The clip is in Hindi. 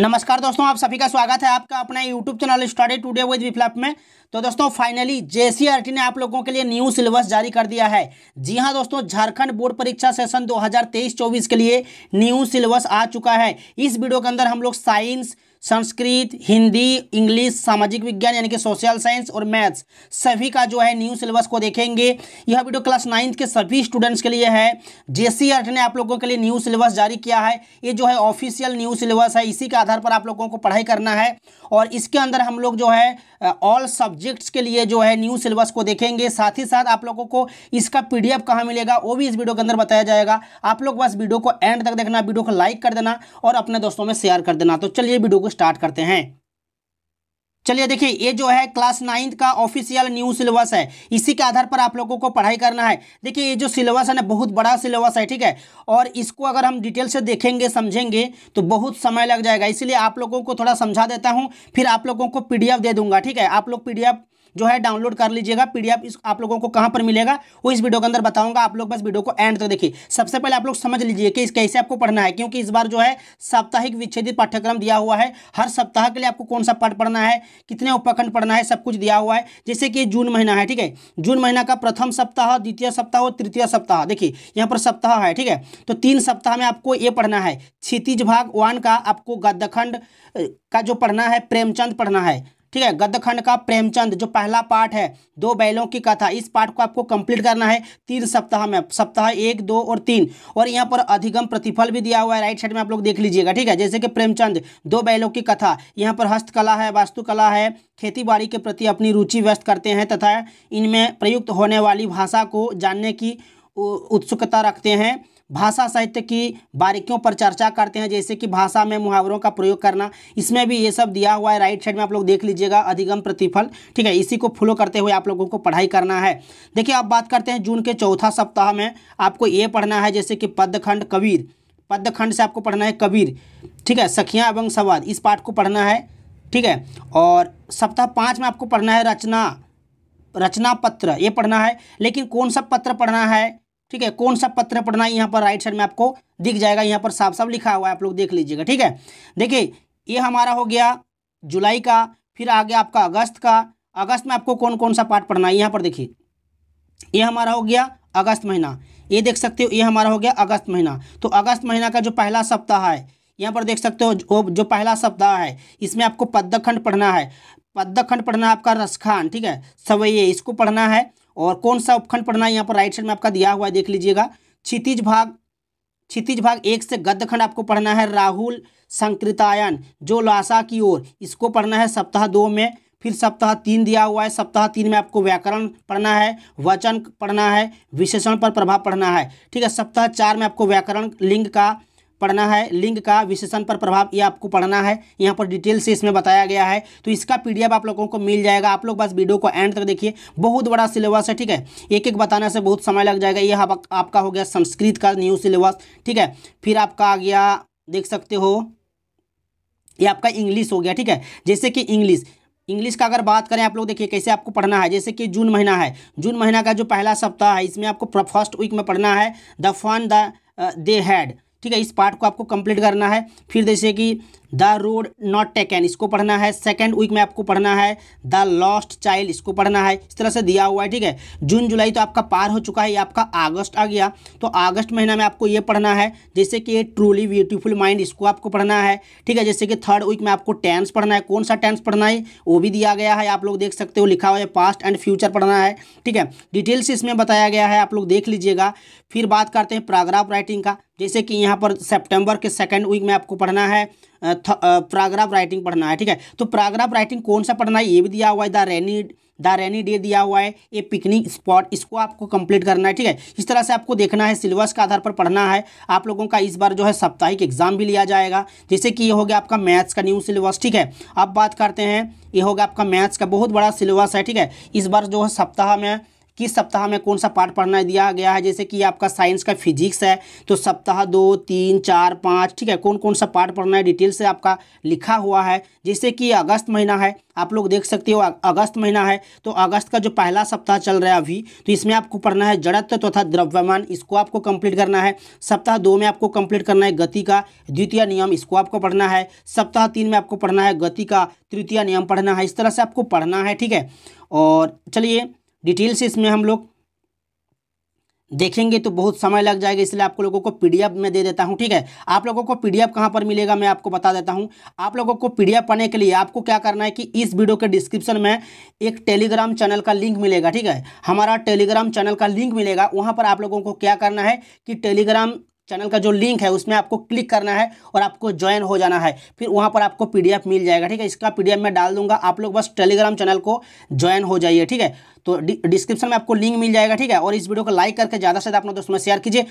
नमस्कार दोस्तों आप सभी का स्वागत है आपका अपना YouTube channel study today with Viplav में तो दोस्तों फाइनली जे ने आप लोगों के लिए न्यू सिलेबस जारी कर दिया है जी हां दोस्तों झारखंड बोर्ड परीक्षा सेशन 2023-24 के लिए न्यू सिलेबस आ चुका है इस वीडियो के अंदर हम लोग साइंस संस्कृत हिंदी इंग्लिश सामाजिक विज्ञान यानी कि सोशल साइंस और मैथ्स सभी का जो है न्यू सिलेबस को देखेंगे यह वीडियो क्लास नाइन्थ के सभी स्टूडेंट्स के लिए है जे सी ने आप लोगों के लिए न्यू सिलेबस जारी किया है ये जो है ऑफिशियल न्यू सिलेबस है इसी के आधार पर आप लोगों को पढ़ाई करना है और इसके अंदर हम लोग जो है ऑल सब्जेक्ट्स के लिए जो है न्यू सिलेबस को देखेंगे साथ ही साथ आप लोगों को इसका पी डी कहाँ मिलेगा वो भी इस वीडियो के अंदर बताया जाएगा आप लोग बस वीडियो को एंड तक देखना वीडियो को लाइक कर देना और अपने दोस्तों में शेयर कर देना तो चलिए वीडियो को स्टार्ट करते हैं चलिए देखिए ये जो है क्लास नाइन्थ का ऑफिशियल न्यू सिलेबस है इसी के आधार पर आप लोगों को पढ़ाई करना है देखिए ये जो सिलेबस है ना बहुत बड़ा सिलेबस है ठीक है और इसको अगर हम डिटेल से देखेंगे समझेंगे तो बहुत समय लग जाएगा इसीलिए आप लोगों को थोड़ा समझा देता हूँ फिर आप लोगों को पीडीएफ दे दूंगा ठीक है आप लोग पीडीएफ जो है डाउनलोड कर लीजिएगा पीडीएफ इस आप लोगों को कहाँ पर मिलेगा वो इस वीडियो के अंदर बताऊंगा आप लोग बस वीडियो को एंड तक तो देखिए सबसे पहले आप लोग समझ लीजिए कि इस कैसे आपको पढ़ना है क्योंकि इस बार जो है साप्ताहिक विच्छेदित पाठ्यक्रम दिया हुआ है हर सप्ताह के लिए आपको कौन सा पाठ पढ़ना है कितने उपखंड पढ़ना है सब कुछ दिया हुआ है जैसे कि जून महीना है ठीक है जून महीना का प्रथम सप्ताह द्वितीय सप्ताह और तृतीय सप्ताह देखिए यहाँ पर सप्ताह है ठीक है तो तीन सप्ताह में आपको ये पढ़ना है क्षितिज भाग वन का आपको गद्दखंड का जो पढ़ना है प्रेमचंद पढ़ना है ठीक है गद्दखंड का प्रेमचंद जो पहला पार्ट है दो बैलों की कथा इस पार्ट को आपको कंप्लीट करना है तीन सप्ताह में सप्ताह एक दो और तीन और यहाँ पर अधिगम प्रतिफल भी दिया हुआ है राइट साइड में आप लोग देख लीजिएगा ठीक है जैसे कि प्रेमचंद दो बैलों की कथा यहाँ पर हस्तकला है वास्तुकला है खेती बाड़ी के प्रति अपनी रुचि व्यस्त करते हैं तथा इनमें प्रयुक्त होने वाली भाषा को जानने की उत्सुकता रखते हैं भाषा साहित्य की बारीकियों पर चर्चा करते हैं जैसे कि भाषा में मुहावरों का प्रयोग करना इसमें भी ये सब दिया हुआ है राइट साइड में आप लोग देख लीजिएगा अधिगम प्रतिफल ठीक है इसी को फॉलो करते हुए आप लोगों को पढ़ाई करना है देखिए अब बात करते हैं जून के चौथा सप्ताह में आपको ये पढ़ना है जैसे कि पद्यखंड कबीर पद्यखंड से आपको पढ़ना है कबीर ठीक है सखियाँ एवं सवाद इस पाठ को पढ़ना है ठीक है और सप्ताह पाँच में आपको पढ़ना है रचना रचना पत्र ये पढ़ना है लेकिन कौन सा पत्र पढ़ना है ठीक है कौन सा पत्र पढ़ना है यहाँ पर राइट साइड में आपको दिख जाएगा यहाँ पर साफ साफ लिखा हुआ है आप लोग देख लीजिएगा ठीक है देखिए ये हमारा हो गया जुलाई का फिर आ गया आपका अगस्त का अगस्त में आपको कौन कौन सा पार्ट पढ़ना है यहाँ पर देखिए ये हमारा हो गया अगस्त महीना ये देख सकते हो ये हमारा हो गया अगस्त महीना तो अगस्त महीना का जो पहला सप्ताह है यहाँ पर देख सकते हो जो पहला सप्ताह है इसमें आपको खंड पढ़ना है खंड पढ़ना है आपका रसखान ठीक है सवैये इसको पढ़ना है और कौन सा उपखंड पढ़ना है यहाँ पर राइट साइड में आपका दिया हुआ है देख लीजिएगा क्षितिज भाग क्षितिज भाग एक से खंड आपको पढ़ना है राहुल संकृतायन जो लाशा की ओर इसको पढ़ना है सप्ताह दो में फिर सप्ताह तीन दिया हुआ है सप्ताह तीन में आपको व्याकरण पढ़ना है वचन पढ़ना है विशेषण पर प्रभाव पढ़ना है ठीक है सप्ताह चार में आपको व्याकरण लिंग का पढ़ना है लिंग का विशेषण पर प्रभाव ये आपको पढ़ना है यहाँ पर डिटेल से इसमें बताया गया है तो इसका पीडीएफ आप लोगों को मिल जाएगा आप लोग बस वीडियो को एंड तक देखिए बहुत बड़ा सिलेबस है ठीक है एक एक बताने से बहुत समय लग जाएगा ये आप, आपका हो गया संस्कृत का न्यू सिलेबस ठीक है फिर आपका आ गया देख सकते हो ये आपका इंग्लिश हो गया ठीक है जैसे कि इंग्लिश इंग्लिश का अगर बात करें आप लोग देखिए कैसे आपको पढ़ना है जैसे कि जून महीना है जून महीना का जो पहला सप्ताह है इसमें आपको फर्स्ट वीक में पढ़ना है the fun the they had ठीक है इस पार्ट को आपको कंप्लीट करना है फिर जैसे कि द रोड नॉट टेकन इसको पढ़ना है सेकेंड वीक में आपको पढ़ना है द लॉस्ट चाइल्ड इसको पढ़ना है इस तरह से दिया हुआ है ठीक है जून जुलाई तो आपका पार हो चुका है ये आपका अगस्त आ गया तो अगस्त महीना में आपको ये पढ़ना है जैसे कि ट्रूली ब्यूटीफुल माइंड इसको आपको पढ़ना है ठीक है जैसे कि थर्ड वीक में आपको टेंस पढ़ना है कौन सा टेंस पढ़ना है वो भी दिया गया है आप लोग देख सकते हो लिखा हुआ है पास्ट एंड फ्यूचर पढ़ना है ठीक है डिटेल्स इसमें बताया गया है आप लोग देख लीजिएगा फिर बात करते हैं पैराग्राफ राइटिंग का जैसे कि यहाँ पर सेप्टेम्बर के सेकेंड वीक में आपको पढ़ना है पैराग्राफ राइटिंग पढ़ना है ठीक है तो पैराग्राफ राइटिंग कौन सा पढ़ना है ये भी दिया हुआ है the rainy the rainy day दिया हुआ है ये पिकनिक स्पॉट इसको आपको कंप्लीट करना है ठीक है इस तरह से आपको देखना है सिलेबस के आधार पर पढ़ना है आप लोगों का इस बार जो है साप्ताहिक एग्जाम भी लिया जाएगा जैसे कि ये हो गया आपका मैथ्स का न्यू सिलेबस ठीक है अब बात करते हैं ये हो गया आपका मैथ्स का बहुत बड़ा सिलेबस है ठीक है इस बार जो है सप्ताह में किस सप्ताह में कौन सा पार्ट पढ़ना दिया गया है जैसे कि आपका साइंस का फिजिक्स है तो सप्ताह दो तीन चार पाँच ठीक है कौन कौन सा पार्ट पढ़ना है डिटेल से आपका लिखा हुआ है जैसे कि अगस्त महीना है आप लोग देख सकते हो अगस्त महीना है तो अगस्त का जो पहला सप्ताह चल रहा है अभी तो इसमें आपको पढ़ना है जड़त्व तथा तो द्रव्यमान इसको आपको कंप्लीट करना है सप्ताह दो में आपको कंप्लीट करना है गति का द्वितीय नियम इसको आपको पढ़ना है सप्ताह तीन में आपको पढ़ना है गति का तृतीय नियम पढ़ना है इस तरह से आपको पढ़ना है ठीक है और चलिए डिटेल से इसमें हम लोग देखेंगे तो बहुत समय लग जाएगा इसलिए आप लोगों को पीडीएफ में दे देता हूँ ठीक है आप लोगों को पीडीएफ कहाँ पर मिलेगा मैं आपको बता देता हूँ आप लोगों को पीडीएफ पाने के लिए आपको क्या करना है कि इस वीडियो के डिस्क्रिप्शन में एक टेलीग्राम चैनल का लिंक मिलेगा ठीक है हमारा टेलीग्राम चैनल का लिंक मिलेगा वहाँ पर आप लोगों को क्या करना है कि टेलीग्राम चैनल का जो लिंक है उसमें आपको क्लिक करना है और आपको ज्वाइन हो जाना है फिर वहाँ पर आपको पीडीएफ मिल जाएगा ठीक है इसका पीडीएफ मैं डाल दूंगा आप लोग बस टेलीग्राम चैनल को ज्वाइन हो जाइए ठीक है तो डिस्क्रिप्शन में आपको लिंक मिल जाएगा ठीक है और इस वीडियो को लाइक करके ज़्यादा से ज़्यादा अपने दोस्तों में शेयर कीजिए